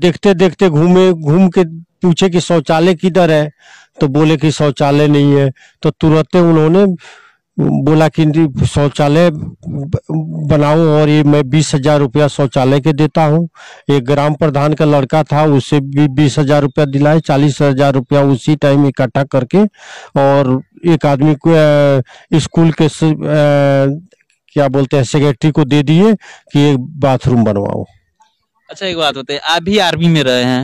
देखते देखते घूमे घूम के पूछे कि शौचालय किधर है तो बोले कि शौचालय नहीं है तो तुरंत उन्होंने बोला कि शौचालय बनाओ और ये मैं बीस हजार रुपया शौचालय के देता हूँ एक ग्राम प्रधान का लड़का था उसे भी बीस हजार रुपया दिलाए चालीस हजार रुपया उसी टाइम इकट्ठा करके और एक आदमी को स्कूल के क्या बोलते हैं सेक्रेटरी को दे दिए कि एक बाथरूम बनवाओ अच्छा एक बात होते आप भी आर्मी में रहे हैं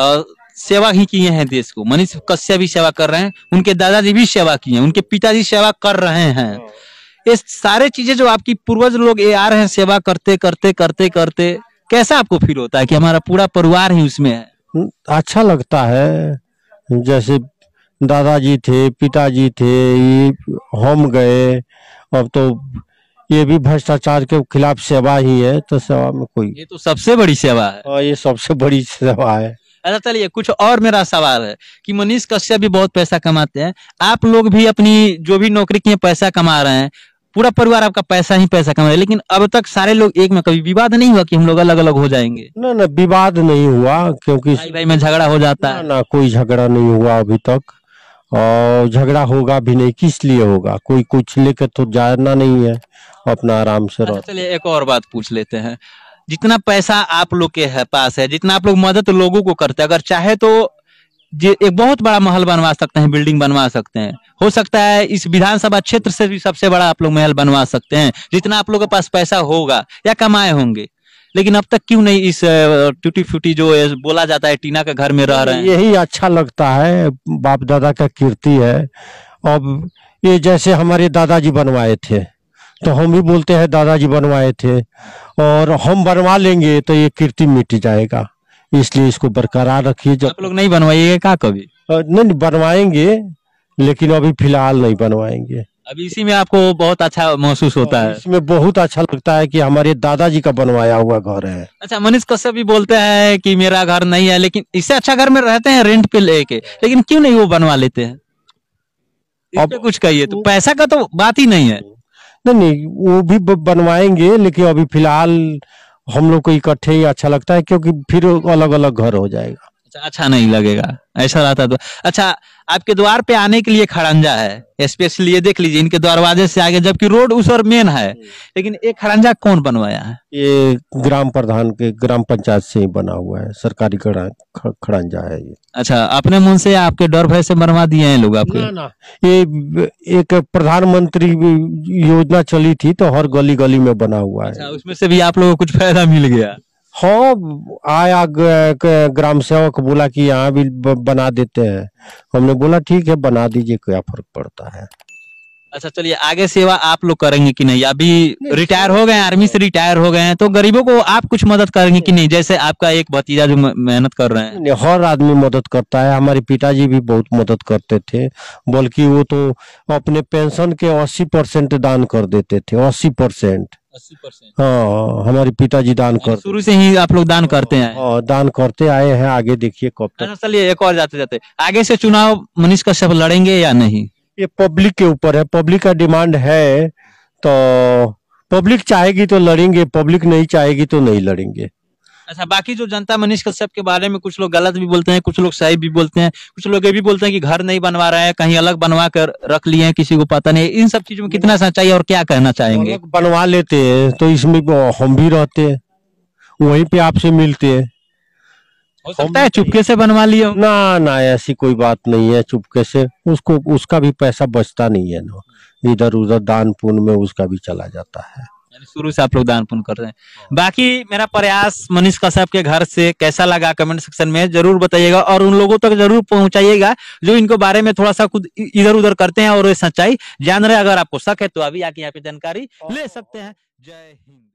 आ, सेवा ही किए हैं देश को मनीष कश्यप भी सेवा कर रहे हैं उनके दादाजी भी सेवा किए हैं उनके पिताजी सेवा कर रहे हैं ये हाँ। सारे चीजें जो आपकी पूर्वज लोग ये आ रहे हैं सेवा करते करते करते करते कैसा आपको फील होता है कि हमारा पूरा परिवार ही उसमें है हम्म, अच्छा लगता है जैसे दादाजी थे पिताजी थे हम गए अब तो ये भी भ्रष्टाचार के खिलाफ सेवा ही है तो सेवा में कोई ये तो सबसे बड़ी सेवा है और हाँ, ये सबसे बड़ी सेवा है अच्छा चलिए कुछ और मेरा सवाल है कि मनीष कश्यप भी बहुत पैसा कमाते हैं आप लोग भी अपनी जो भी नौकरी की पैसा कमा रहे हैं पूरा परिवार आपका पैसा ही पैसा कमा रहे लेकिन अब तक सारे लोग एक में कभी विवाद नहीं हुआ कि हम लोग अलग अलग हो जाएंगे ना ना विवाद नहीं हुआ क्योंकि भाई भाई में झगड़ा हो जाता है ना, ना कोई झगड़ा नहीं हुआ अभी तक और झगड़ा होगा भी नहीं किस लिए होगा कोई कुछ लेकर तो जाना नहीं है अपना आराम से अच्छा, रहो चलिए एक और बात पूछ लेते हैं जितना पैसा आप लोग के है पास है जितना आप लोग मदद लोगों को करते हैं अगर चाहे तो एक बहुत बड़ा महल बनवा सकते हैं बिल्डिंग बनवा सकते हैं हो सकता है इस विधानसभा क्षेत्र से भी सबसे बड़ा आप लोग महल बनवा सकते हैं जितना आप लोग के पास पैसा होगा या कमाए होंगे लेकिन अब तक क्यों नहीं इस टूटी फूटी जो बोला जाता है टीना के घर में रह रहे हैं यही अच्छा लगता है बाप दादा का कीर्ति है अब ये जैसे हमारे दादाजी बनवाए थे तो हम भी बोलते हैं दादाजी बनवाए थे और हम बनवा लेंगे तो ये कीर्ति मिट जाएगा इसलिए इसको बरकरार रखिए जब आप लोग नहीं बनवाइएगा कभी नहीं बनवाएंगे लेकिन अभी फिलहाल नहीं बनवाएंगे अभी इसी में आपको बहुत अच्छा महसूस होता हाँ, है इसमें बहुत अच्छा लगता है कि हमारे दादाजी का बनवाया हुआ घर है अच्छा मनीष कश्यप भी बोलते हैं कि मेरा घर नहीं है लेकिन इससे अच्छा घर में रहते हैं रेंट पे लेके लेकिन क्यों नहीं वो बनवा लेते हैं अब कुछ कहिए तो पैसा का तो बात ही नहीं है नहीं नहीं वो भी बनवाएंगे लेकिन अभी फिलहाल हम लोग को इकट्ठे ही अच्छा लगता है क्योंकि फिर अलग अलग घर हो जाएगा अच्छा अच्छा नहीं लगेगा ऐसा रहता तो अच्छा आपके द्वार पे आने के लिए खड़ंजा है स्पेशली ये देख लीजिए इनके दरवाजे से आगे जबकि रोड उस और मेन है हम्म। लेकिन ये खड़ंजा कौन बनवाया है ये ग्राम प्रधान के ग्राम पंचायत से ही बना हुआ है सरकारी खड़ंजा है ये अच्छा अपने मुंह से आपके डर भय से बनवा दिए हैं लोग आपके ना, ना। ये एक प्रधानमंत्री योजना चली थी तो हर गली गली में बना हुआ है अच्छा, उसमें से भी आप लोगों को कुछ फायदा मिल गया हाँ आया ग्राम सेवक बोला कि यहाँ भी बना देते हैं हमने बोला ठीक है बना दीजिए क्या फर्क पड़ता है अच्छा चलिए आगे सेवा आप लोग करेंगे कि नहीं अभी रिटायर हो गए आर्मी से रिटायर हो गए हैं तो गरीबों को आप कुछ मदद करेंगे कि नहीं जैसे आपका एक भतीजा जो मेहनत कर रहे हैं हर आदमी मदद करता है हमारे पिताजी भी बहुत मदद करते थे बल्कि वो तो अपने पेंशन के अस्सी परसेंट दान कर देते थे अस्सी परसेंट हाँ हमारे पिताजी दान कर शुरू से ही आप लोग दान करते हैं हाँ, दान करते आए हैं आगे देखिए कब तक अच्छा, चलिए एक और जाते जाते आगे से चुनाव मनीष कश्यप लड़ेंगे या नहीं ये पब्लिक के ऊपर है पब्लिक का डिमांड है तो पब्लिक चाहेगी तो लड़ेंगे पब्लिक नहीं चाहेगी तो नहीं लड़ेंगे अच्छा बाकी जो जनता मनीष कश्यप के बारे में कुछ लोग गलत भी बोलते हैं कुछ लोग सही भी बोलते हैं कुछ लोग ये भी बोलते हैं कि घर नहीं बनवा रहे हैं कहीं अलग बनवा कर रख लिए हैं किसी को पता नहीं इन सब चीजों में कितना सच्चाई और क्या कहना चाहेंगे बनवा लेते हैं तो इसमें हम भी रहते हैं वहीं पे आपसे मिलते हैं सकता है चुपके से बनवा लिए ना ना ऐसी कोई बात नहीं है चुपके से उसको उसका भी पैसा बचता नहीं है ना इधर उधर दान पुण्य में उसका भी चला जाता है शुरू से आप लोग दान पुण्य कर रहे हैं बाकी मेरा प्रयास मनीष कश्यप के घर से कैसा लगा कमेंट सेक्शन में जरूर बताइएगा और उन लोगों तक जरूर पहुंचाइएगा जो इनको बारे में थोड़ा सा कुछ इधर उधर करते हैं और सच्चाई जान रहे अगर आपको शक है तो अभी आके यहाँ पे जानकारी ले सकते हैं जय हिंद